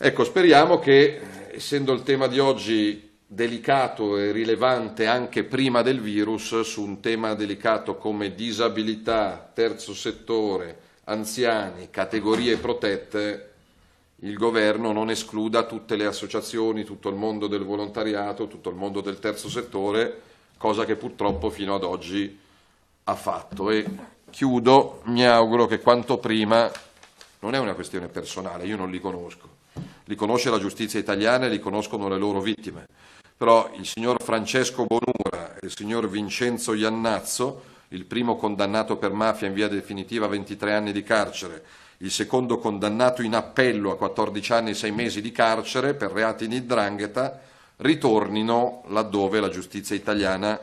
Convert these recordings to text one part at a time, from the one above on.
Ecco, speriamo che, eh, essendo il tema di oggi delicato e rilevante anche prima del virus, su un tema delicato come disabilità, terzo settore, anziani, categorie protette, il governo non escluda tutte le associazioni, tutto il mondo del volontariato, tutto il mondo del terzo settore, cosa che purtroppo fino ad oggi ha fatto. E chiudo, mi auguro che quanto prima, non è una questione personale, io non li conosco, li conosce la giustizia italiana e li conoscono le loro vittime. Però il signor Francesco Bonura e il signor Vincenzo Iannazzo, il primo condannato per mafia in via definitiva a 23 anni di carcere, il secondo condannato in appello a 14 anni e 6 mesi di carcere per reati in idrangheta, ritornino laddove la giustizia italiana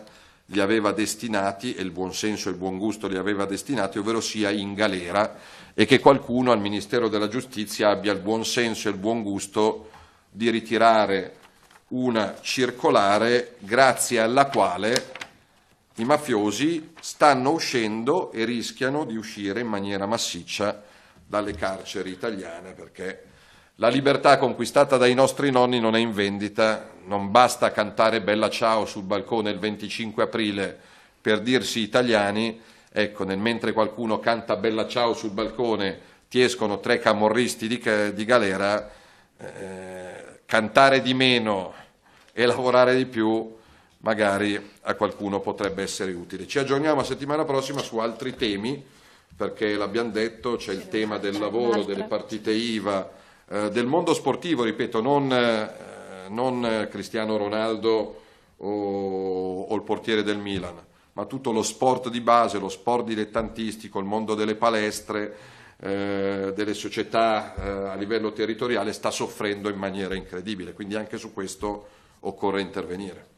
li aveva destinati, e il buonsenso e il buon gusto li aveva destinati, ovvero sia in galera, e che qualcuno al Ministero della Giustizia abbia il buonsenso e il buon gusto di ritirare una circolare grazie alla quale i mafiosi stanno uscendo e rischiano di uscire in maniera massiccia dalle carceri italiane perché la libertà conquistata dai nostri nonni non è in vendita non basta cantare Bella Ciao sul balcone il 25 aprile per dirsi italiani, ecco, nel mentre qualcuno canta Bella Ciao sul balcone ti escono tre camorristi di, di galera, eh, cantare di meno e lavorare di più magari a qualcuno potrebbe essere utile. Ci aggiorniamo la settimana prossima su altri temi, perché l'abbiamo detto, c'è il tema del lavoro, delle partite IVA, eh, del mondo sportivo, ripeto, non... Eh, non eh, Cristiano Ronaldo o, o il portiere del Milan, ma tutto lo sport di base, lo sport dilettantistico, il mondo delle palestre, eh, delle società eh, a livello territoriale sta soffrendo in maniera incredibile, quindi anche su questo occorre intervenire.